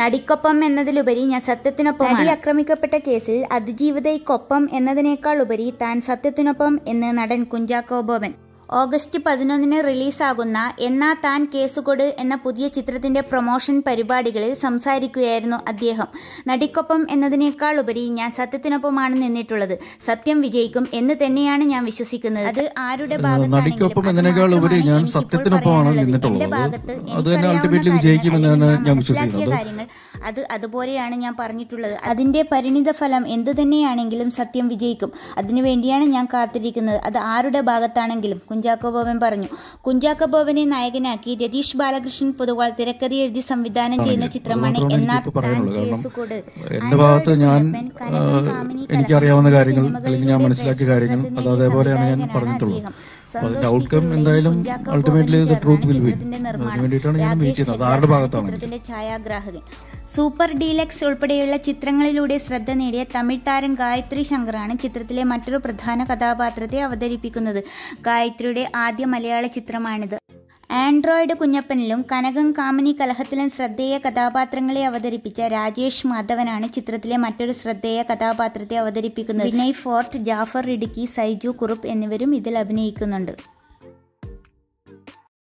നടിക്കൊപ്പം എന്നതിലുപരി ഞാൻ സത്യത്തിനൊപ്പം നടി ആക്രമിക്കപ്പെട്ട കേസിൽ അതിജീവിതയ്ക്കൊപ്പം എന്നതിനേക്കാൾ ഉപരി താൻ സത്യത്തിനൊപ്പം എന്ന് നടൻ കുഞ്ചാക്കോ ബോബൻ ഓഗസ്റ്റ് പതിനൊന്നിന് റിലീസാകുന്ന എന്നാ താൻ കേസുകൊട് എന്ന പുതിയ ചിത്രത്തിന്റെ പ്രൊമോഷൻ പരിപാടികളിൽ സംസാരിക്കുകയായിരുന്നു അദ്ദേഹം നടിക്കൊപ്പം എന്നതിനേക്കാൾ ഉപരി ഞാൻ സത്യത്തിനൊപ്പമാണ് നിന്നിട്ടുള്ളത് സത്യം വിജയിക്കും എന്ന് തന്നെയാണ് ഞാൻ വിശ്വസിക്കുന്നത് അത് ആരുടെ അത് അതുപോലെയാണ് ഞാൻ പറഞ്ഞിട്ടുള്ളത് അതിന്റെ പരിണിത ഫലം എന്തു തന്നെയാണെങ്കിലും സത്യം വിജയിക്കും അതിനുവേണ്ടിയാണ് ഞാൻ കാത്തിരിക്കുന്നത് അത് ആരുടെ ഭാഗത്താണെങ്കിലും കുഞ്ചാക്കോ ബോബൻ പറഞ്ഞു കുഞ്ചാക്കോ ബോബനെ നായകനാക്കി രതീഷ് ബാലകൃഷ്ണൻ പൊതുവാൾ തിരക്കഥ എഴുതി സംവിധാനം ചെയ്യുന്ന ചിത്രമാണ് എന്നാ എന്റെ ഭാഗത്ത് ഞാൻ എനിക്കറിയാവുന്ന കാര്യങ്ങൾ അല്ലെങ്കിൽ ഞാൻ മനസ്സിലാക്കിയ കാര്യങ്ങൾ അത് അതേപോലെയാണ് ഞാൻ പറഞ്ഞിട്ടുള്ളത് അതിന്റെ ഔട്ട്കം എന്തായാലും അൾട്ടിമേറ്റ്ലി ട്രൂത്ത് വിൽ ബി അതിന് വേണ്ടിയിട്ടാണ് ഞാൻ വെയിറ്റ് ചെയ്യുന്നത് ആരുടെ ഭാഗത്താണ് ഛായാഗ്രാഹകൻ സൂപ്പർ ഡീലക്സ് ഉൾപ്പെടെയുള്ള ചിത്രങ്ങളിലൂടെ ശ്രദ്ധ നേടിയ തമിഴ് താരം ഗായത്രി ശങ്കറാണ് ചിത്രത്തിലെ മറ്റൊരു പ്രധാന കഥാപാത്രത്തെ അവതരിപ്പിക്കുന്നത് ഗായത്രിയുടെ ആദ്യ മലയാള ചിത്രമാണിത് ആൻഡ്രോയിഡ് കുഞ്ഞപ്പനിലും കനകം കാമിനി കലഹത്തിലും ശ്രദ്ധേയ കഥാപാത്രങ്ങളെ അവതരിപ്പിച്ച രാജേഷ് മാധവനാണ് ചിത്രത്തിലെ മറ്റൊരു ശ്രദ്ധേയ കഥാപാത്രത്തെ അവതരിപ്പിക്കുന്നത് വിനയ് ഫോർട്ട് ജാഫർ ഇടുക്കി സൈജു കുറുപ്പ് എന്നിവരും ഇതിൽ അഭിനയിക്കുന്നുണ്ട്